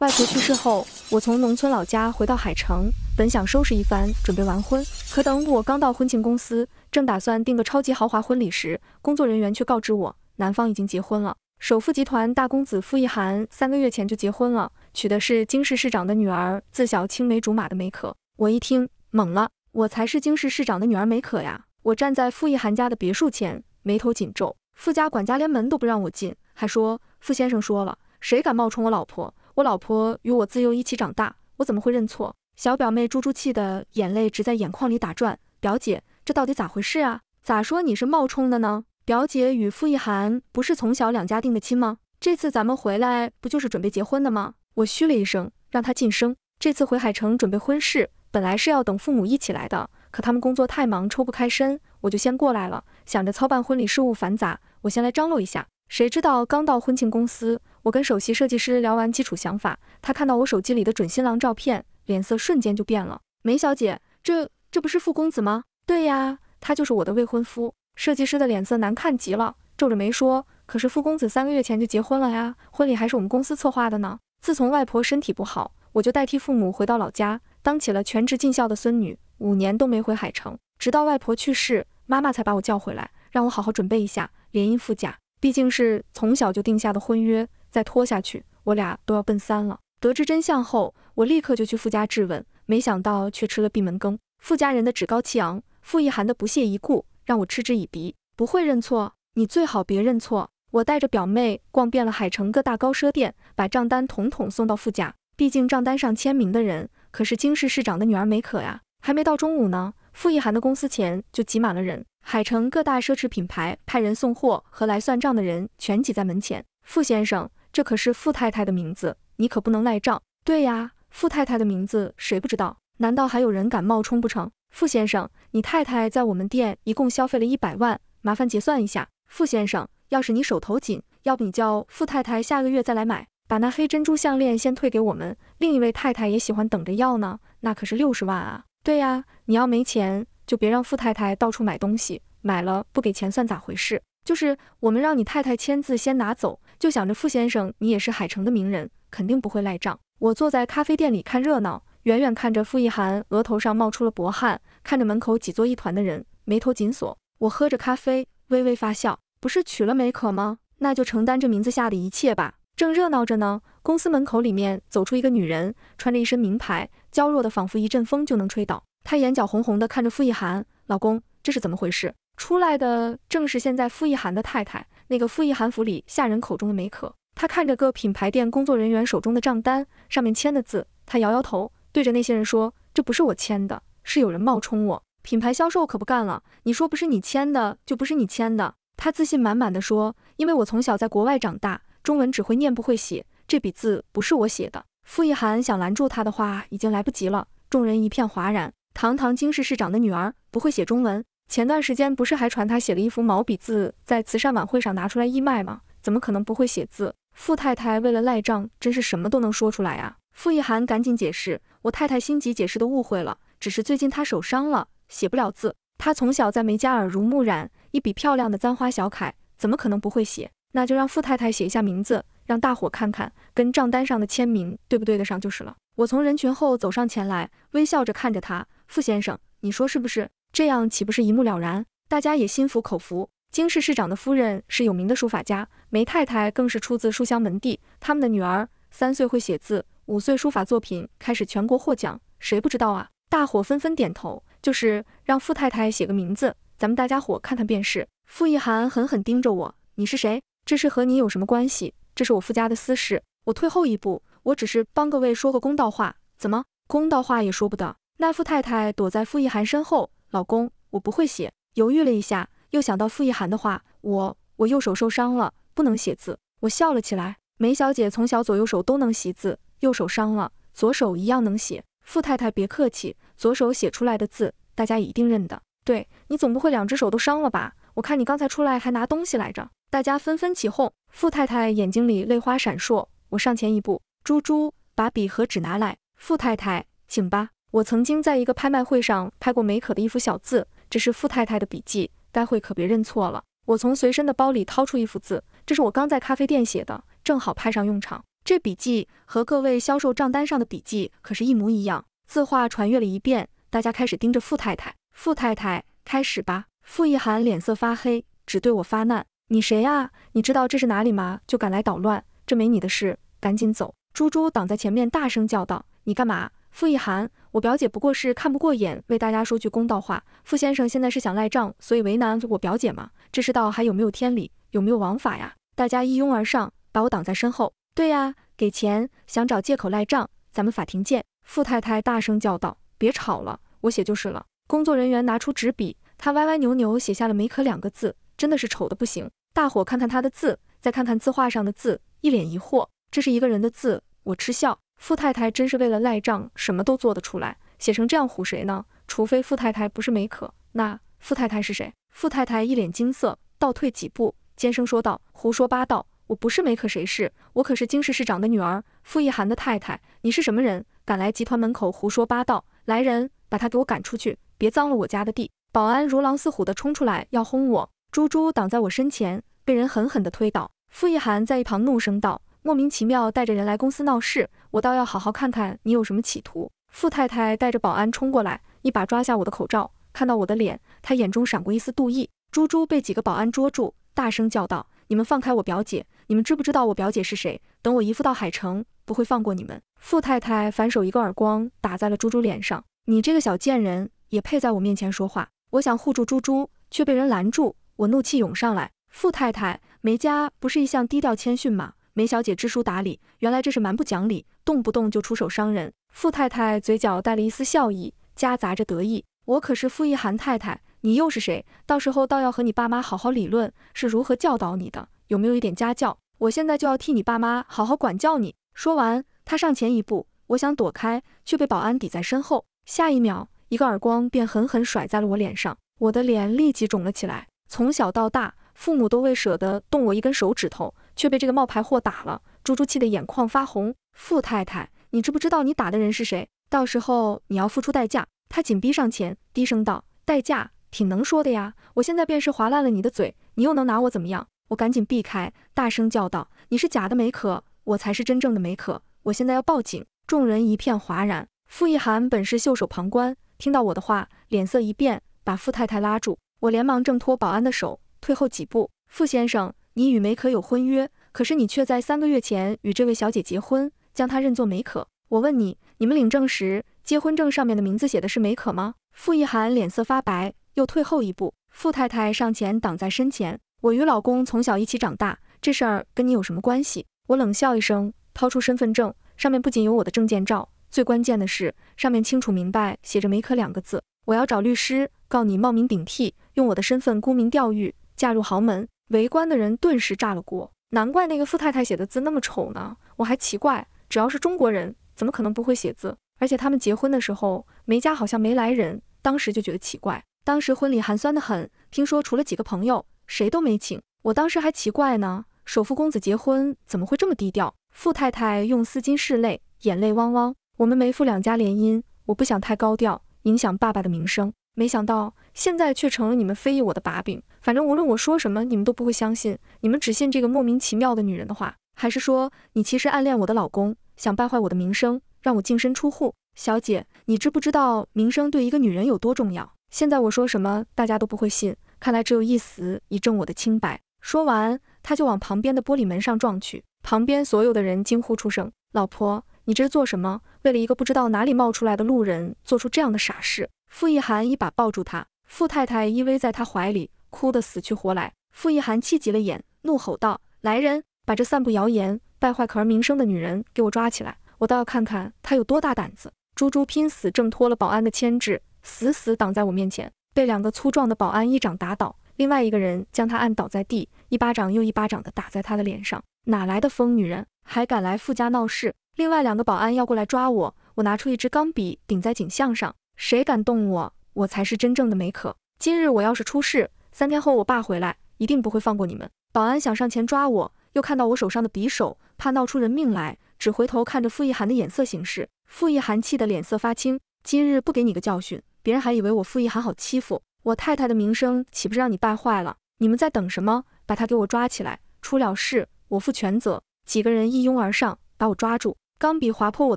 外婆去世后，我从农村老家回到海城，本想收拾一番，准备完婚。可等我刚到婚庆公司，正打算订个超级豪华婚礼时，工作人员却告知我，男方已经结婚了。首富集团大公子傅一涵三个月前就结婚了，娶的是京市市长的女儿，自小青梅竹马的梅可。我一听懵了，我才是京市市长的女儿梅可呀！我站在傅一涵家的别墅前，眉头紧皱。傅家管家连门都不让我进，还说傅先生说了，谁敢冒充我老婆。我老婆与我自幼一起长大，我怎么会认错？小表妹猪猪气的眼泪直在眼眶里打转。表姐，这到底咋回事啊？咋说你是冒充的呢？表姐与傅一涵不是从小两家定的亲吗？这次咱们回来不就是准备结婚的吗？我嘘了一声，让他晋升。这次回海城准备婚事，本来是要等父母一起来的，可他们工作太忙抽不开身，我就先过来了。想着操办婚礼事务繁杂，我先来张罗一下。谁知道刚到婚庆公司。我跟首席设计师聊完基础想法，他看到我手机里的准新郎照片，脸色瞬间就变了。梅小姐，这这不是傅公子吗？对呀，他就是我的未婚夫。设计师的脸色难看极了，皱着眉说：“可是傅公子三个月前就结婚了呀，婚礼还是我们公司策划的呢。”自从外婆身体不好，我就代替父母回到老家，当起了全职尽孝的孙女，五年都没回海城。直到外婆去世，妈妈才把我叫回来，让我好好准备一下联姻复甲，毕竟是从小就定下的婚约。再拖下去，我俩都要奔三了。得知真相后，我立刻就去傅家质问，没想到却吃了闭门羹。傅家人的趾高气昂，傅一涵的不屑一顾，让我嗤之以鼻。不会认错，你最好别认错。我带着表妹逛遍了海城各大高奢店，把账单统统送到傅家。毕竟账单上签名的人可是京市市长的女儿梅可呀。还没到中午呢，傅一涵的公司前就挤满了人，海城各大奢侈品牌派人送货和来算账的人全挤在门前。傅先生。这可是傅太太的名字，你可不能赖账。对呀，傅太太的名字谁不知道？难道还有人敢冒充不成？傅先生，你太太在我们店一共消费了一百万，麻烦结算一下。傅先生，要是你手头紧，要不你叫傅太太下个月再来买，把那黑珍珠项链先退给我们。另一位太太也喜欢等着要呢，那可是六十万啊。对呀，你要没钱就别让傅太太到处买东西，买了不给钱算咋回事？就是我们让你太太签字先拿走。就想着傅先生，你也是海城的名人，肯定不会赖账。我坐在咖啡店里看热闹，远远看着傅一涵，额头上冒出了薄汗，看着门口挤作一团的人，眉头紧锁。我喝着咖啡，微微发笑。不是娶了美可吗？那就承担这名字下的一切吧。正热闹着呢，公司门口里面走出一个女人，穿着一身名牌，娇弱的仿佛一阵风就能吹倒。她眼角红红的看着傅一涵，老公，这是怎么回事？出来的正是现在傅一涵的太太。那个傅一涵府里下人口中的梅可，他看着各品牌店工作人员手中的账单，上面签的字，他摇摇头，对着那些人说：“这不是我签的，是有人冒充我。”品牌销售可不干了，你说不是你签的，就不是你签的。他自信满满的说：“因为我从小在国外长大，中文只会念不会写，这笔字不是我写的。”傅一涵想拦住他的话已经来不及了，众人一片哗然，堂堂京市市长的女儿不会写中文。前段时间不是还传他写了一幅毛笔字，在慈善晚会上拿出来义卖吗？怎么可能不会写字？傅太太为了赖账，真是什么都能说出来啊！傅一涵赶紧解释：“我太太心急，解释的误会了，只是最近她手伤了，写不了字。她从小在梅家耳濡目染，一笔漂亮的簪花小楷，怎么可能不会写？那就让傅太太写一下名字，让大伙看看，跟账单上的签名对不对得上就是了。”我从人群后走上前来，微笑着看着他：“傅先生，你说是不是？”这样岂不是一目了然？大家也心服口服。京市市长的夫人是有名的书法家，梅太太更是出自书香门第。他们的女儿三岁会写字，五岁书法作品开始全国获奖，谁不知道啊？大伙纷纷点头。就是让傅太太写个名字，咱们大家伙看看便是。傅一涵狠狠盯着我：“你是谁？这事和你有什么关系？这是我傅家的私事。”我退后一步：“我只是帮各位说个公道话，怎么公道话也说不得？”那傅太太躲在傅一涵身后。老公，我不会写。犹豫了一下，又想到傅一涵的话，我我右手受伤了，不能写字。我笑了起来。梅小姐从小左右手都能习字，右手伤了，左手一样能写。傅太太别客气，左手写出来的字大家一定认得。对你总不会两只手都伤了吧？我看你刚才出来还拿东西来着。大家纷纷起哄。傅太太眼睛里泪花闪烁。我上前一步，猪猪把笔和纸拿来。傅太太，请吧。我曾经在一个拍卖会上拍过梅可的一幅小字，这是傅太太的笔记，待会可别认错了。我从随身的包里掏出一幅字，这是我刚在咖啡店写的，正好派上用场。这笔记和各位销售账单上的笔记可是一模一样。字画传阅了一遍，大家开始盯着傅太太。傅太太，开始吧。傅一涵脸色发黑，只对我发难：“你谁啊？你知道这是哪里吗？就赶来捣乱，这没你的事，赶紧走！”猪猪挡在前面，大声叫道：“你干嘛？”傅一涵，我表姐不过是看不过眼，为大家说句公道话。傅先生现在是想赖账，所以为难我表姐嘛？这世道还有没有天理，有没有王法呀？大家一拥而上，把我挡在身后。对呀，给钱，想找借口赖账，咱们法庭见。傅太太大声叫道：“别吵了，我写就是了。”工作人员拿出纸笔，他歪歪扭扭写下了“梅可”两个字，真的是丑的不行。大伙看看他的字，再看看字画上的字，一脸疑惑。这是一个人的字，我嗤笑。傅太太真是为了赖账，什么都做得出来。写成这样唬谁呢？除非傅太太不是梅可，那傅太太是谁？傅太太一脸惊色，倒退几步，尖声说道：“胡说八道！我不是梅可，谁是？我可是京市市长的女儿，傅一涵的太太。你是什么人？敢来集团门口胡说八道？来人，把他给我赶出去，别脏了我家的地！”保安如狼似虎的冲出来要轰我，猪猪挡在我身前，被人狠狠的推倒。傅一涵在一旁怒声道：“莫名其妙带着人来公司闹事！”我倒要好好看看你有什么企图！傅太太带着保安冲过来，一把抓下我的口罩，看到我的脸，她眼中闪过一丝妒意。猪猪被几个保安捉住，大声叫道：“你们放开我表姐！你们知不知道我表姐是谁？等我姨父到海城，不会放过你们！”傅太太反手一个耳光打在了猪猪脸上：“你这个小贱人，也配在我面前说话？”我想护住猪猪，却被人拦住。我怒气涌上来。傅太太，梅家不是一向低调谦逊吗？梅小姐知书达理，原来这是蛮不讲理，动不动就出手伤人。傅太太嘴角带了一丝笑意，夹杂着得意。我可是傅一涵太太，你又是谁？到时候倒要和你爸妈好好理论，是如何教导你的，有没有一点家教？我现在就要替你爸妈好好管教你。说完，她上前一步，我想躲开，却被保安抵在身后。下一秒，一个耳光便狠狠甩在了我脸上，我的脸立即肿了起来。从小到大，父母都未舍得动我一根手指头。却被这个冒牌货打了，猪猪气得眼眶发红。傅太太，你知不知道你打的人是谁？到时候你要付出代价。他紧逼上前，低声道：“代价挺能说的呀，我现在便是划烂了你的嘴，你又能拿我怎么样？”我赶紧避开，大声叫道：“你是假的梅可，我才是真正的梅可，我现在要报警！”众人一片哗然。傅一寒本是袖手旁观，听到我的话，脸色一变，把傅太太拉住。我连忙挣脱保安的手，退后几步。傅先生。你与梅可有婚约，可是你却在三个月前与这位小姐结婚，将她认作梅可。我问你，你们领证时，结婚证上面的名字写的是梅可吗？傅一涵脸色发白，又退后一步。傅太太上前挡在身前。我与老公从小一起长大，这事儿跟你有什么关系？我冷笑一声，掏出身份证，上面不仅有我的证件照，最关键的是，上面清楚明白写着梅可两个字。我要找律师告你冒名顶替，用我的身份沽名钓誉，嫁入豪门。围观的人顿时炸了锅，难怪那个富太太写的字那么丑呢！我还奇怪，只要是中国人，怎么可能不会写字？而且他们结婚的时候，梅家好像没来人，当时就觉得奇怪。当时婚礼寒酸的很，听说除了几个朋友，谁都没请。我当时还奇怪呢，首富公子结婚怎么会这么低调？富太太用丝巾拭泪，眼泪汪汪。我们梅富两家联姻，我不想太高调，影响爸爸的名声。没想到。现在却成了你们非议我的把柄，反正无论我说什么，你们都不会相信，你们只信这个莫名其妙的女人的话，还是说你其实暗恋我的老公，想败坏我的名声，让我净身出户？小姐，你知不知道名声对一个女人有多重要？现在我说什么大家都不会信，看来只有一死以证我的清白。说完，他就往旁边的玻璃门上撞去，旁边所有的人惊呼出声：“老婆，你这是做什么？为了一个不知道哪里冒出来的路人，做出这样的傻事？”傅一寒一把抱住他。傅太太依偎在他怀里，哭得死去活来。傅一寒气急了眼，怒吼道：“来人，把这散布谣言、败坏可儿名声的女人给我抓起来！我倒要看看她有多大胆子！”猪猪拼死挣脱了保安的牵制，死死挡在我面前，被两个粗壮的保安一掌打倒。另外一个人将他按倒在地，一巴掌又一巴掌的打在他的脸上。哪来的疯女人，还敢来傅家闹事？另外两个保安要过来抓我，我拿出一支钢笔顶在颈项上：“谁敢动我？”我才是真正的梅可，今日我要是出事，三天后我爸回来，一定不会放过你们。保安想上前抓我，又看到我手上的匕首，怕闹出人命来，只回头看着傅一寒的眼色行事。傅一寒气得脸色发青，今日不给你个教训，别人还以为我傅一寒好欺负，我太太的名声岂不是让你败坏了？你们在等什么？把他给我抓起来，出了事我负全责。几个人一拥而上，把我抓住，钢笔划破我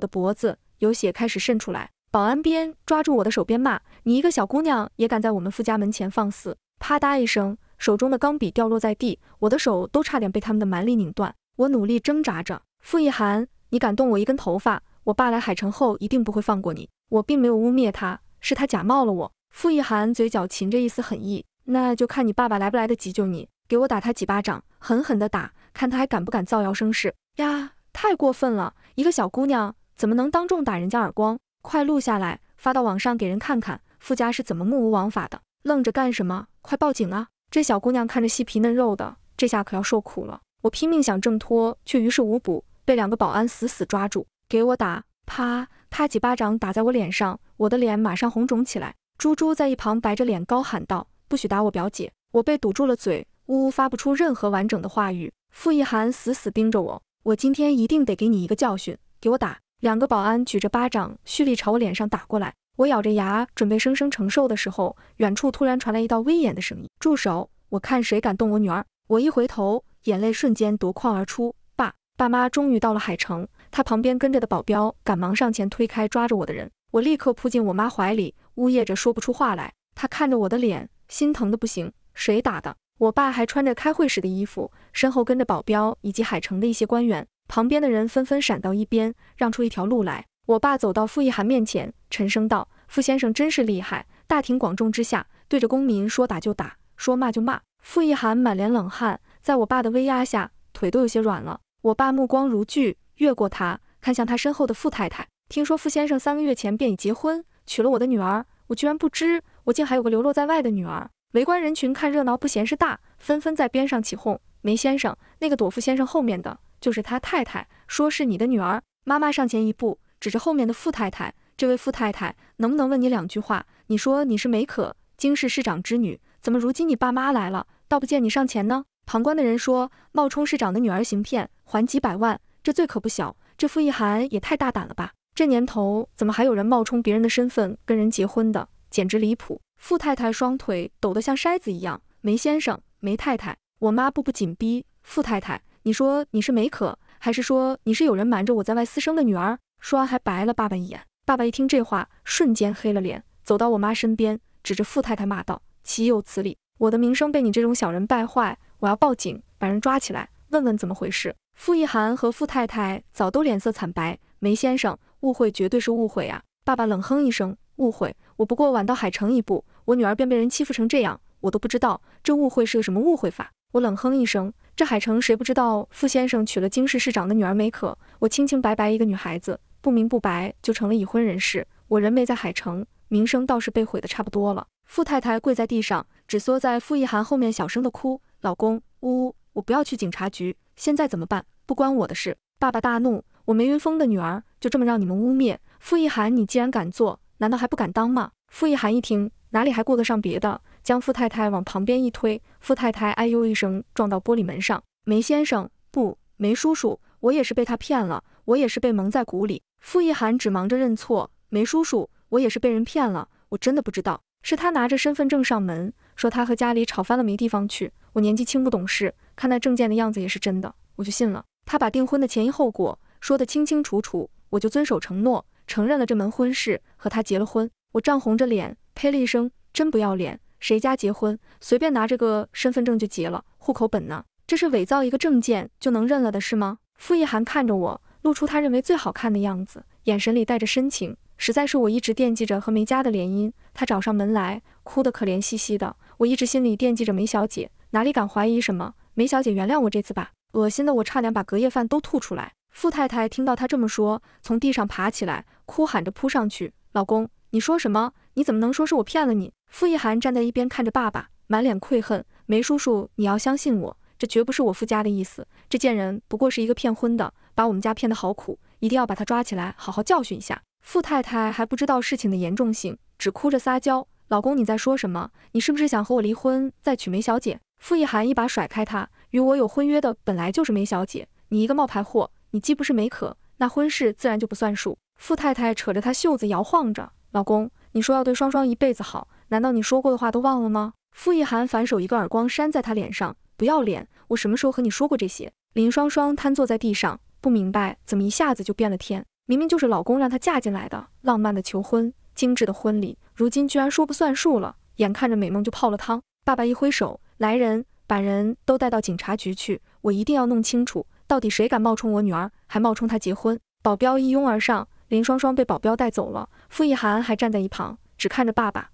的脖子，有血开始渗出来。保安边抓住我的手边骂：“你一个小姑娘也敢在我们傅家门前放肆！”啪嗒一声，手中的钢笔掉落在地，我的手都差点被他们的蛮力拧断。我努力挣扎着：“傅一涵，你敢动我一根头发，我爸来海城后一定不会放过你。”我并没有污蔑他，是他假冒了我。傅一涵嘴角噙着一丝狠意：“那就看你爸爸来不来得及救你。给我打他几巴掌，狠狠的打，看他还敢不敢造谣生事。”呀，太过分了！一个小姑娘怎么能当众打人家耳光？快录下来，发到网上给人看看，富家是怎么目无王法的？愣着干什么？快报警啊！这小姑娘看着细皮嫩肉的，这下可要受苦了。我拼命想挣脱，却于事无补，被两个保安死死抓住。给我打！啪啪几巴掌打在我脸上，我的脸马上红肿起来。猪猪在一旁白着脸高喊道：“不许打我表姐！”我被堵住了嘴，呜呜发不出任何完整的话语。傅一涵死死盯着我，我今天一定得给你一个教训。给我打！两个保安举着巴掌，蓄力朝我脸上打过来。我咬着牙，准备生生承受的时候，远处突然传来一道威严的声音：“住手！我看谁敢动我女儿！”我一回头，眼泪瞬间夺眶而出。爸，爸妈终于到了海城。他旁边跟着的保镖赶忙上前推开抓着我的人，我立刻扑进我妈怀里，呜咽着说不出话来。他看着我的脸，心疼的不行。谁打的？我爸还穿着开会时的衣服，身后跟着保镖以及海城的一些官员。旁边的人纷纷闪到一边，让出一条路来。我爸走到傅一涵面前，沉声道：“傅先生真是厉害，大庭广众之下，对着公民说打就打，说骂就骂。”傅一涵满脸冷汗，在我爸的威压下，腿都有些软了。我爸目光如炬，越过他，看向他身后的傅太太。听说傅先生三个月前便已结婚，娶了我的女儿，我居然不知，我竟还有个流落在外的女儿。围观人群看热闹不嫌事大，纷纷在边上起哄：“梅先生，那个朵夫先生后面的。”就是他太太，说是你的女儿。妈妈上前一步，指着后面的傅太太：“这位傅太太，能不能问你两句话？你说你是梅可，京市市长之女，怎么如今你爸妈来了，倒不见你上前呢？”旁观的人说：“冒充市长的女儿行骗，还几百万，这罪可不小。这傅一涵也太大胆了吧？这年头怎么还有人冒充别人的身份跟人结婚的，简直离谱。”傅太太双腿抖得像筛子一样。梅先生、梅太太，我妈步步紧逼，傅太太。你说你是梅可，还是说你是有人瞒着我在外私生的女儿？说完还白了爸爸一眼。爸爸一听这话，瞬间黑了脸，走到我妈身边，指着傅太太骂道：“岂有此理！我的名声被你这种小人败坏，我要报警，把人抓起来，问问怎么回事。”傅一涵和傅太太早都脸色惨白。梅先生，误会绝对是误会啊！爸爸冷哼一声：“误会！我不过晚到海城一步，我女儿便被人欺负成这样，我都不知道这误会是个什么误会法。”我冷哼一声。这海城谁不知道傅先生娶了京市市长的女儿梅可？我清清白白一个女孩子，不明不白就成了已婚人士。我人没在海城，名声倒是被毁得差不多了。傅太太跪在地上，只缩在傅一涵后面，小声的哭：“老公，呜呜，我不要去警察局，现在怎么办？不关我的事。”爸爸大怒：“我梅云峰的女儿就这么让你们污蔑？”傅一涵，你既然敢做，难道还不敢当吗？傅一涵一听，哪里还顾得上别的。将傅太太往旁边一推，傅太太哎呦一声撞到玻璃门上。梅先生，不，梅叔叔，我也是被他骗了，我也是被蒙在鼓里。傅一涵只忙着认错，梅叔叔，我也是被人骗了，我真的不知道。是他拿着身份证上门，说他和家里吵翻了，没地方去。我年纪轻不懂事，看那证件的样子也是真的，我就信了。他把订婚的前因后果说得清清楚楚，我就遵守承诺，承认了这门婚事，和他结了婚。我涨红着脸，呸了一声，真不要脸。谁家结婚随便拿这个身份证就结了？户口本呢？这是伪造一个证件就能认了的是吗？傅一寒看着我，露出他认为最好看的样子，眼神里带着深情。实在是我一直惦记着和梅家的联姻，他找上门来，哭得可怜兮兮的。我一直心里惦记着梅小姐，哪里敢怀疑什么？梅小姐原谅我这次吧。恶心的我差点把隔夜饭都吐出来。傅太太听到他这么说，从地上爬起来，哭喊着扑上去：“老公，你说什么？你怎么能说是我骗了你？”傅一涵站在一边看着爸爸，满脸愧恨。梅叔叔，你要相信我，这绝不是我傅家的意思。这贱人不过是一个骗婚的，把我们家骗得好苦，一定要把他抓起来，好好教训一下。傅太太还不知道事情的严重性，只哭着撒娇：“老公你在说什么？你是不是想和我离婚，再娶梅小姐？”傅一涵一把甩开他，与我有婚约的本来就是梅小姐，你一个冒牌货，你既不是梅可，那婚事自然就不算数。傅太太扯着他袖子摇晃着：“老公，你说要对双双一辈子好。”难道你说过的话都忘了吗？傅一涵反手一个耳光扇在他脸上，不要脸！我什么时候和你说过这些？林双双瘫坐在地上，不明白怎么一下子就变了天。明明就是老公让她嫁进来的，浪漫的求婚，精致的婚礼，如今居然说不算数了，眼看着美梦就泡了汤。爸爸一挥手，来人，把人都带到警察局去，我一定要弄清楚到底谁敢冒充我女儿，还冒充她结婚。保镖一拥而上，林双双被保镖带走了，傅一涵还站在一旁，只看着爸爸。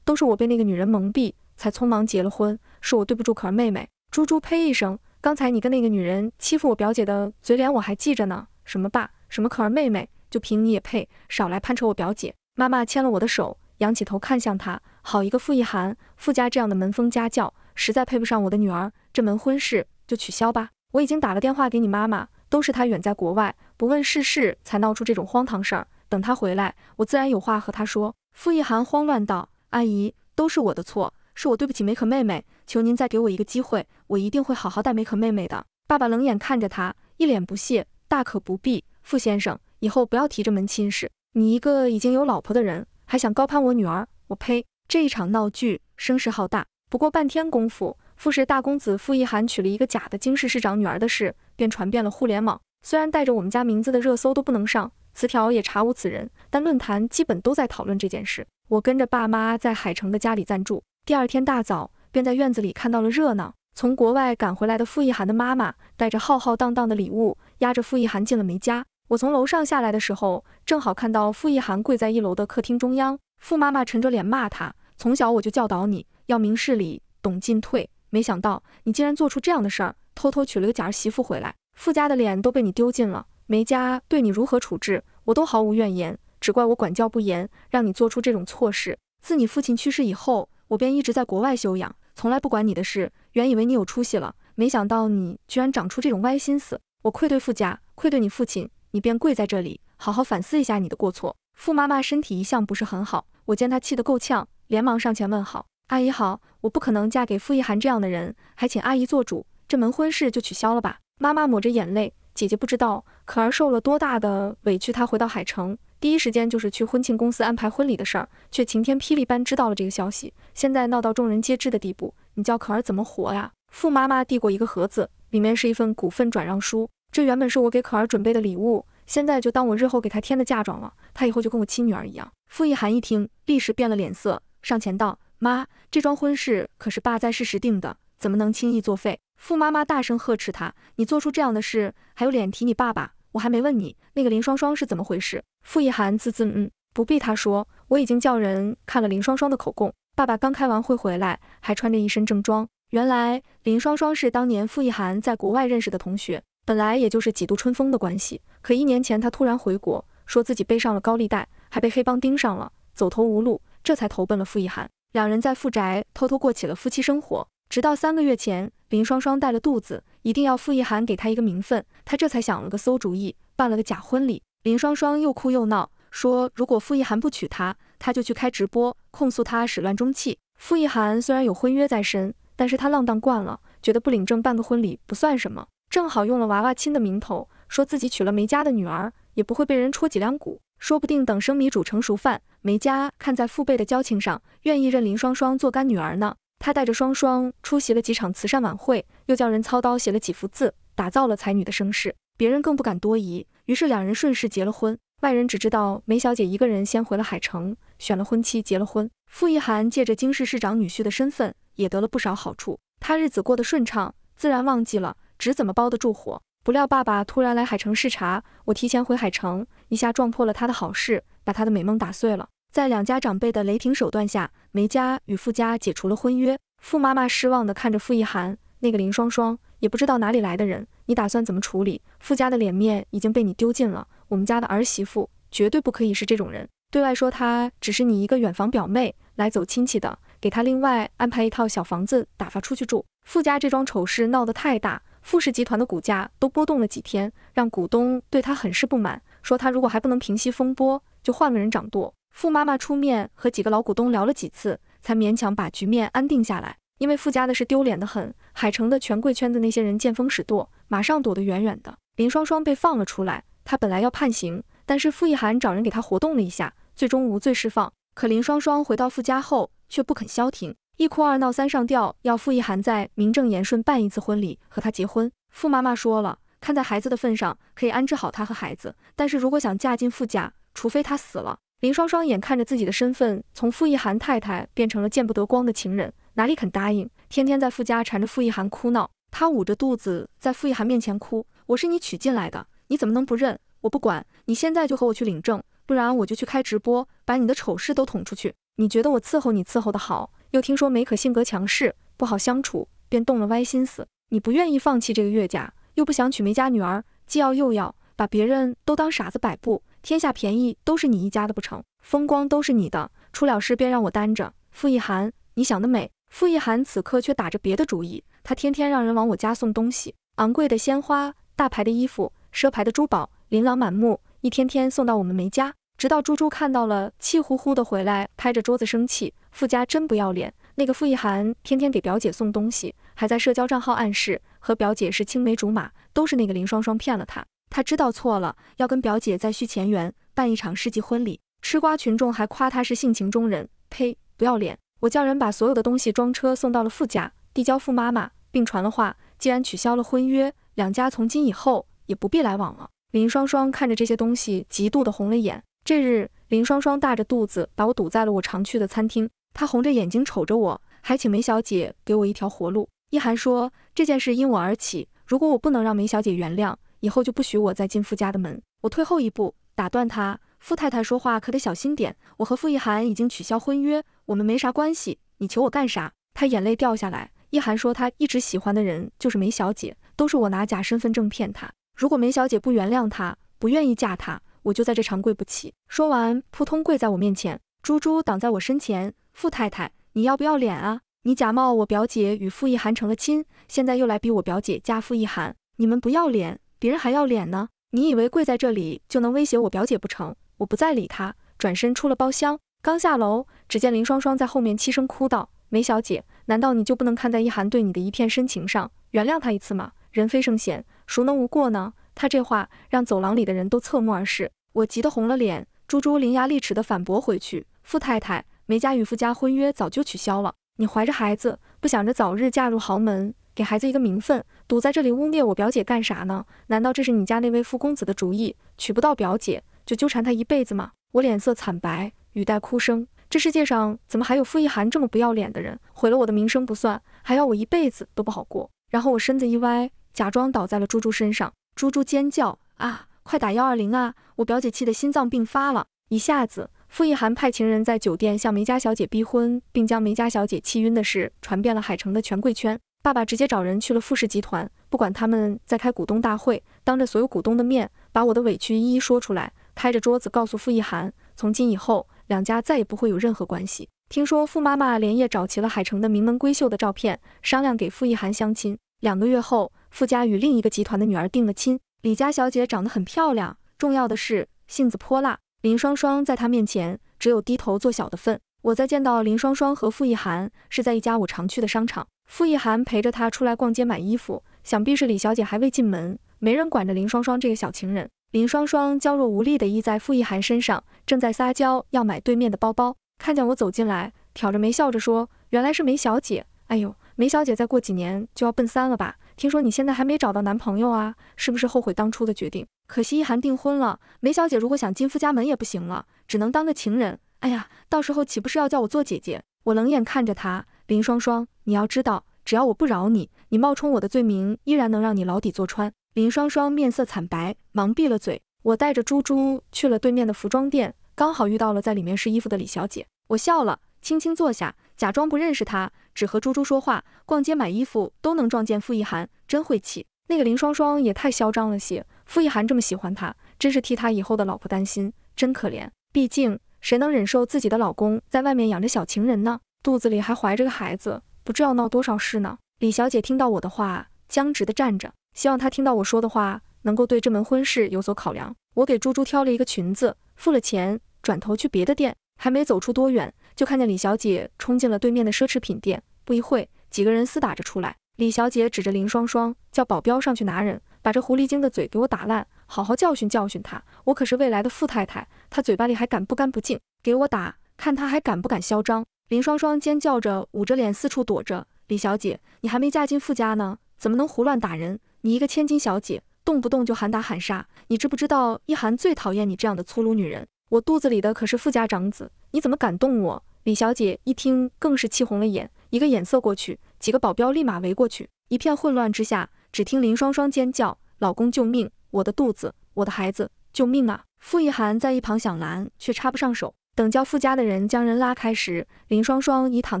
都是我被那个女人蒙蔽，才匆忙结了婚，是我对不住可儿妹妹。猪猪呸一声，刚才你跟那个女人欺负我表姐的嘴脸我还记着呢，什么爸，什么可儿妹妹，就凭你也配少来攀扯我表姐？妈妈牵了我的手，仰起头看向她，好一个傅一涵，傅家这样的门风家教，实在配不上我的女儿，这门婚事就取消吧。我已经打了电话给你妈妈，都是她远在国外，不问世事，才闹出这种荒唐事儿。等她回来，我自然有话和她说。傅一涵慌乱道。阿姨，都是我的错，是我对不起梅可妹妹，求您再给我一个机会，我一定会好好待梅可妹妹的。爸爸冷眼看着他，一脸不屑，大可不必。傅先生，以后不要提这门亲事，你一个已经有老婆的人，还想高攀我女儿？我呸！这一场闹剧声势浩大，不过半天功夫，傅氏大公子傅一寒娶了一个假的京市市长女儿的事便传遍了互联网，虽然带着我们家名字的热搜都不能上。词条也查无此人，但论坛基本都在讨论这件事。我跟着爸妈在海城的家里暂住，第二天大早便在院子里看到了热闹。从国外赶回来的傅一涵的妈妈带着浩浩荡荡的礼物，押着傅一涵进了梅家。我从楼上下来的时候，正好看到傅一涵跪在一楼的客厅中央，傅妈妈沉着脸骂他：“从小我就教导你要明事理，懂进退，没想到你竟然做出这样的事儿，偷偷娶了个假儿媳妇回来，傅家的脸都被你丢尽了。”梅家对你如何处置，我都毫无怨言，只怪我管教不严，让你做出这种错事。自你父亲去世以后，我便一直在国外休养，从来不管你的事。原以为你有出息了，没想到你居然长出这种歪心思，我愧对傅家，愧对你父亲，你便跪在这里，好好反思一下你的过错。傅妈妈身体一向不是很好，我见她气得够呛，连忙上前问好：“阿姨好，我不可能嫁给傅一寒这样的人，还请阿姨做主，这门婚事就取消了吧。”妈妈抹着眼泪。姐姐不知道可儿受了多大的委屈，她回到海城，第一时间就是去婚庆公司安排婚礼的事儿，却晴天霹雳般知道了这个消息。现在闹到众人皆知的地步，你叫可儿怎么活呀？傅妈妈递过一个盒子，里面是一份股份转让书，这原本是我给可儿准备的礼物，现在就当我日后给她添的嫁妆了，她以后就跟我亲女儿一样。傅一涵一听，立时变了脸色，上前道：“妈，这桩婚事可是爸在世时定的，怎么能轻易作废？”傅妈妈大声呵斥他：“你做出这样的事，还有脸提你爸爸？我还没问你那个林双双是怎么回事。”傅一涵字字嗯，不必他说，我已经叫人看了林双双的口供。爸爸刚开完会回来，还穿着一身正装。原来林双双是当年傅一涵在国外认识的同学，本来也就是几度春风的关系。可一年前，他突然回国，说自己背上了高利贷，还被黑帮盯上了，走投无路，这才投奔了傅一涵。两人在富宅偷偷过起了夫妻生活，直到三个月前。林双双带了肚子，一定要傅一涵给她一个名分。她这才想了个馊主意，办了个假婚礼。林双双又哭又闹，说如果傅一涵不娶她，她就去开直播控诉他始乱终弃。傅一涵虽然有婚约在身，但是他浪荡惯了，觉得不领证办个婚礼不算什么，正好用了娃娃亲的名头，说自己娶了梅家的女儿，也不会被人戳脊梁骨。说不定等生米煮成熟饭，梅家看在父辈的交情上，愿意认林双双做干女儿呢。他带着双双出席了几场慈善晚会，又叫人操刀写了几幅字，打造了才女的声势。别人更不敢多疑，于是两人顺势结了婚。外人只知道梅小姐一个人先回了海城，选了婚期，结了婚。傅一涵借着京市市长女婿的身份，也得了不少好处。他日子过得顺畅，自然忘记了纸怎么包得住火。不料爸爸突然来海城视察，我提前回海城，一下撞破了他的好事，把他的美梦打碎了。在两家长辈的雷霆手段下，梅家与傅家解除了婚约。傅妈妈失望地看着傅一涵，那个林双双也不知道哪里来的人，你打算怎么处理？傅家的脸面已经被你丢尽了，我们家的儿媳妇绝对不可以是这种人。对外说她只是你一个远房表妹来走亲戚的，给她另外安排一套小房子打发出去住。傅家这桩丑事闹得太大，傅氏集团的股价都波动了几天，让股东对他很是不满，说他如果还不能平息风波，就换个人掌舵。傅妈妈出面和几个老股东聊了几次，才勉强把局面安定下来。因为傅家的事丢脸的很，海城的权贵圈子那些人见风使舵，马上躲得远远的。林双双被放了出来，她本来要判刑，但是傅一涵找人给她活动了一下，最终无罪释放。可林双双回到傅家后却不肯消停，一哭二闹三上吊，要傅一涵在名正言顺办一次婚礼和她结婚。傅妈妈说了，看在孩子的份上，可以安置好她和孩子，但是如果想嫁进傅家，除非她死了。林双双眼看着自己的身份从傅一涵太太变成了见不得光的情人，哪里肯答应？天天在傅家缠着傅一涵哭闹。她捂着肚子在傅一涵面前哭：“我是你娶进来的，你怎么能不认？我不管，你现在就和我去领证，不然我就去开直播，把你的丑事都捅出去。”你觉得我伺候你伺候得好？又听说梅可性格强势，不好相处，便动了歪心思。你不愿意放弃这个岳家，又不想娶梅家女儿，既要又要，把别人都当傻子摆布。天下便宜都是你一家的不成？风光都是你的，出了事便让我担着。傅一寒，你想得美！傅一寒此刻却打着别的主意，他天天让人往我家送东西，昂贵的鲜花、大牌的衣服、奢牌的珠宝，琳琅满目，一天天送到我们梅家，直到猪猪看到了，气呼呼的回来，拍着桌子生气，傅家真不要脸！那个傅一寒天天给表姐送东西，还在社交账号暗示和表姐是青梅竹马，都是那个林双双骗了他。他知道错了，要跟表姐再续前缘，办一场世纪婚礼。吃瓜群众还夸他是性情中人，呸，不要脸！我叫人把所有的东西装车，送到了傅家，递交傅妈妈，并传了话，既然取消了婚约，两家从今以后也不必来往了。林双双看着这些东西，嫉妒的红了眼。这日，林双双大着肚子把我堵在了我常去的餐厅，她红着眼睛瞅着我，还请梅小姐给我一条活路。一涵说这件事因我而起，如果我不能让梅小姐原谅。以后就不许我再进傅家的门。我退后一步，打断他。傅太太说话可得小心点。我和傅一涵已经取消婚约，我们没啥关系。你求我干啥？他眼泪掉下来。一涵说他一直喜欢的人就是梅小姐，都是我拿假身份证骗他。如果梅小姐不原谅他，不愿意嫁他，我就在这长跪不起。说完，扑通跪在我面前。猪猪挡在我身前。傅太太，你要不要脸啊？你假冒我表姐与傅一涵成了亲，现在又来逼我表姐嫁傅一涵，你们不要脸！别人还要脸呢，你以为跪在这里就能威胁我表姐不成？我不再理他，转身出了包厢。刚下楼，只见林双双在后面凄声哭道：“梅小姐，难道你就不能看在一涵对你的一片深情上，原谅他一次吗？人非圣贤，孰能无过呢？”他这话让走廊里的人都侧目而视。我急得红了脸，猪猪伶牙俐齿地反驳回去：“傅太太，梅家与傅家婚约早就取消了，你怀着孩子，不想着早日嫁入豪门？”给孩子一个名分，堵在这里污蔑我表姐干啥呢？难道这是你家那位傅公子的主意？娶不到表姐就纠缠她一辈子吗？我脸色惨白，语带哭声。这世界上怎么还有傅一涵这么不要脸的人？毁了我的名声不算，还要我一辈子都不好过。然后我身子一歪，假装倒在了猪猪身上。猪猪尖叫啊！快打幺二零啊！我表姐气得心脏病发了。一下子，傅一涵派情人在酒店向梅家小姐逼婚，并将梅家小姐气晕的事传遍了海城的权贵圈。爸爸直接找人去了富氏集团，不管他们在开股东大会，当着所有股东的面，把我的委屈一一说出来，拍着桌子告诉傅一涵，从今以后两家再也不会有任何关系。听说傅妈妈连夜找齐了海城的名门闺秀的照片，商量给傅一涵相亲。两个月后，傅家与另一个集团的女儿定了亲。李家小姐长得很漂亮，重要的是性子泼辣，林双双在她面前只有低头做小的份。我在见到林双双和傅一涵是在一家我常去的商场。傅一涵陪着她出来逛街买衣服，想必是李小姐还未进门，没人管着林双双这个小情人。林双双娇弱无力地依在傅一涵身上，正在撒娇要买对面的包包，看见我走进来，挑着眉笑着说：“原来是梅小姐，哎呦，梅小姐再过几年就要奔三了吧？听说你现在还没找到男朋友啊？是不是后悔当初的决定？可惜一涵订婚了，梅小姐如果想进夫家门也不行了，只能当个情人。哎呀，到时候岂不是要叫我做姐姐？”我冷眼看着她，林双双。你要知道，只要我不饶你，你冒充我的罪名依然能让你牢底坐穿。林双双面色惨白，忙闭了嘴。我带着猪猪去了对面的服装店，刚好遇到了在里面试衣服的李小姐。我笑了，轻轻坐下，假装不认识她，只和猪猪说话。逛街买衣服都能撞见傅一涵，真晦气。那个林双双也太嚣张了些。傅一涵这么喜欢她，真是替她以后的老婆担心，真可怜。毕竟谁能忍受自己的老公在外面养着小情人呢？肚子里还怀着个孩子。不知要闹多少事呢！李小姐听到我的话，僵直地站着。希望她听到我说的话，能够对这门婚事有所考量。我给猪猪挑了一个裙子，付了钱，转头去别的店。还没走出多远，就看见李小姐冲进了对面的奢侈品店。不一会，几个人厮打着出来。李小姐指着林双双，叫保镖上去拿人，把这狐狸精的嘴给我打烂，好好教训教训她。我可是未来的富太太，她嘴巴里还敢不干不净，给我打，看她还敢不敢嚣张。林双双尖叫着，捂着脸四处躲着。李小姐，你还没嫁进傅家呢，怎么能胡乱打人？你一个千金小姐，动不动就喊打喊杀，你知不知道一涵最讨厌你这样的粗鲁女人？我肚子里的可是傅家长子，你怎么敢动我？李小姐一听，更是气红了眼，一个眼色过去，几个保镖立马围过去。一片混乱之下，只听林双双尖叫：“老公救命！我的肚子，我的孩子，救命啊！”傅一涵在一旁想拦，却插不上手。等叫傅家的人将人拉开时，林双双已躺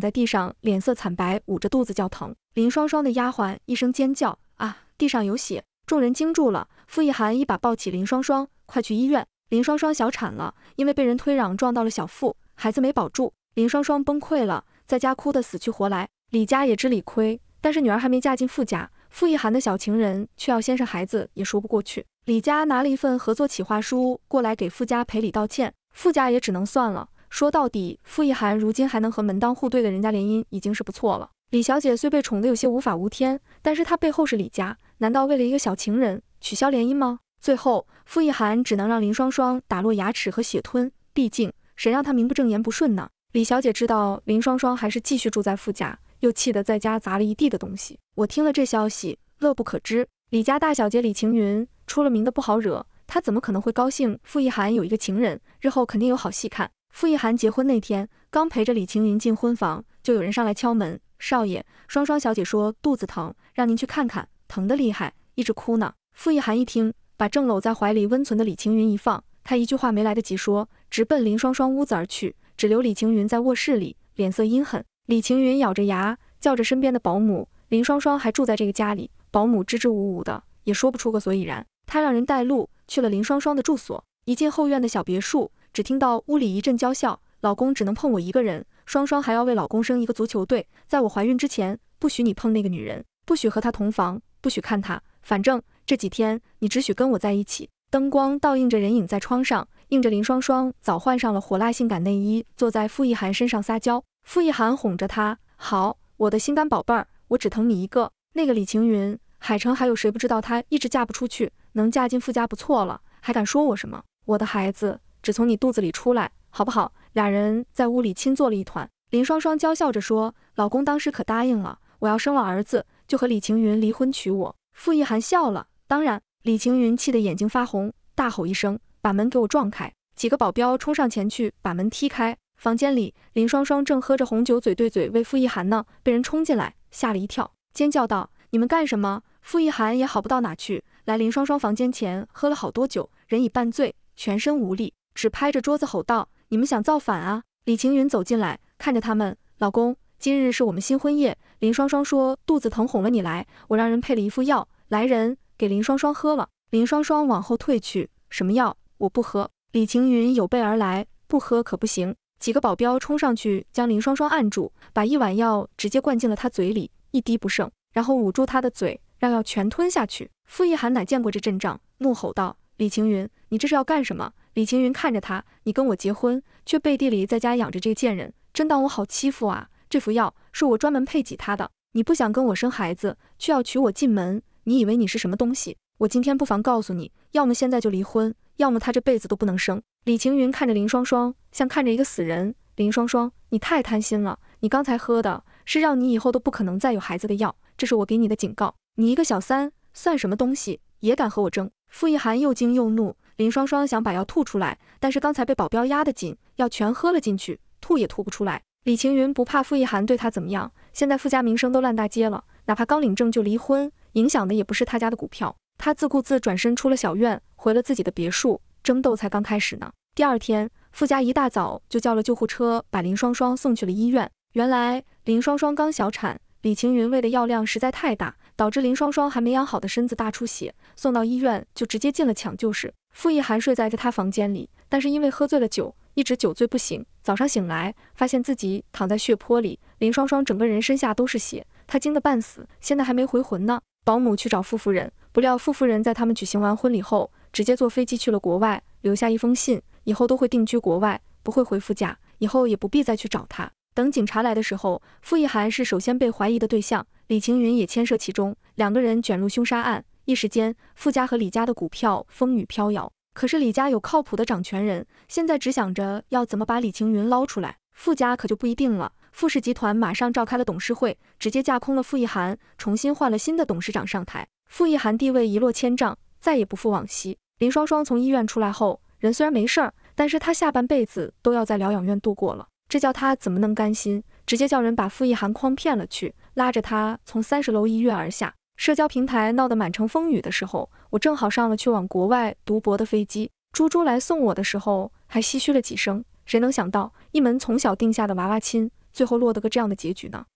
在地上，脸色惨白，捂着肚子叫疼。林双双的丫鬟一声尖叫：“啊，地上有血！”众人惊住了。傅一寒一把抱起林双双：“快去医院！”林双双小产了，因为被人推攘撞到了小腹，孩子没保住。林双双崩溃了，在家哭得死去活来。李家也知理亏，但是女儿还没嫁进傅家，傅一寒的小情人却要先生孩子，也说不过去。李家拿了一份合作企划书过来给傅家赔礼道歉。傅家也只能算了。说到底，傅一涵如今还能和门当户对的人家联姻，已经是不错了。李小姐虽被宠得有些无法无天，但是她背后是李家，难道为了一个小情人取消联姻吗？最后，傅一涵只能让林双双打落牙齿和血吞。毕竟，谁让她名不正言不顺呢？李小姐知道林双双还是继续住在傅家，又气得在家砸了一地的东西。我听了这消息，乐不可支。李家大小姐李晴云出了名的不好惹。他怎么可能会高兴？傅一涵有一个情人，日后肯定有好戏看。傅一涵结婚那天，刚陪着李青云进婚房，就有人上来敲门。少爷，双双小姐说肚子疼，让您去看看，疼得厉害，一直哭呢。傅一涵一听，把正搂在怀里温存的李青云一放，他一句话没来得及说，直奔林双双屋子而去，只留李青云在卧室里，脸色阴狠。李青云咬着牙叫着身边的保姆，林双双还住在这个家里，保姆支支吾吾的，也说不出个所以然。他让人带路。去了林双双的住所，一进后院的小别墅，只听到屋里一阵娇笑。老公只能碰我一个人，双双还要为老公生一个足球队。在我怀孕之前，不许你碰那个女人，不许和她同房，不许看她。反正这几天，你只许跟我在一起。灯光倒映着人影在窗上，映着林双双早换上了火辣性感内衣，坐在傅一涵身上撒娇。傅一涵哄着她，好，我的心肝宝贝儿，我只疼你一个。那个李晴云，海城还有谁不知道她一直嫁不出去？能嫁进傅家不错了，还敢说我什么？我的孩子只从你肚子里出来，好不好？俩人在屋里亲作了一团。林双双娇笑着说：“老公当时可答应了，我要生了儿子，就和李晴云离婚娶我。”傅一涵笑了。当然。李晴云气得眼睛发红，大吼一声，把门给我撞开。几个保镖冲上前去，把门踢开。房间里，林双双正喝着红酒，嘴对嘴喂傅一涵呢，被人冲进来，吓了一跳，尖叫道：“你们干什么？”傅一涵也好不到哪去。来林双双房间前，喝了好多酒，人已半醉，全身无力，只拍着桌子吼道：“你们想造反啊！”李晴云走进来，看着他们，老公，今日是我们新婚夜。林双双说肚子疼，哄了你来，我让人配了一副药。来人，给林双双喝了。林双双往后退去，什么药，我不喝。李晴云有备而来，不喝可不行。几个保镖冲上去将林双双按住，把一碗药直接灌进了他嘴里，一滴不剩，然后捂住他的嘴，让药全吞下去。傅一寒哪见过这阵仗，怒吼道：“李晴云，你这是要干什么？”李晴云看着他：“你跟我结婚，却背地里在家养着这个贱人，真当我好欺负啊？这服药是我专门配给他的。你不想跟我生孩子，却要娶我进门，你以为你是什么东西？我今天不妨告诉你，要么现在就离婚，要么他这辈子都不能生。”李晴云看着林双双，像看着一个死人。林双双，你太贪心了。你刚才喝的是让你以后都不可能再有孩子的药，这是我给你的警告。你一个小三。算什么东西，也敢和我争？傅一涵又惊又怒，林双双想把药吐出来，但是刚才被保镖压得紧，药全喝了进去，吐也吐不出来。李晴云不怕傅一涵对他怎么样，现在傅家名声都烂大街了，哪怕刚领证就离婚，影响的也不是他家的股票。他自顾自转身出了小院，回了自己的别墅。争斗才刚开始呢。第二天，傅家一大早就叫了救护车，把林双双送去了医院。原来林双双刚小产，李晴云喂的药量实在太大。导致林双双还没养好的身子大出血，送到医院就直接进了抢救室。傅一涵睡在在他房间里，但是因为喝醉了酒，一直酒醉不醒。早上醒来，发现自己躺在血泊里，林双双整个人身下都是血，他惊得半死，现在还没回魂呢。保姆去找傅夫人，不料傅夫人在他们举行完婚礼后，直接坐飞机去了国外，留下一封信，以后都会定居国外，不会回傅家，以后也不必再去找他。等警察来的时候，傅一涵是首先被怀疑的对象。李晴云也牵涉其中，两个人卷入凶杀案，一时间傅家和李家的股票风雨飘摇。可是李家有靠谱的掌权人，现在只想着要怎么把李晴云捞出来。傅家可就不一定了，傅氏集团马上召开了董事会，直接架空了傅一涵，重新换了新的董事长上台，傅一涵地位一落千丈，再也不复往昔。林双双从医院出来后，人虽然没事儿，但是她下半辈子都要在疗养院度过了。这叫他怎么能甘心？直接叫人把傅一寒诓骗了去，拉着他从三十楼一跃而下。社交平台闹得满城风雨的时候，我正好上了去往国外读博的飞机。猪猪来送我的时候，还唏嘘了几声。谁能想到，一门从小定下的娃娃亲，最后落得个这样的结局呢？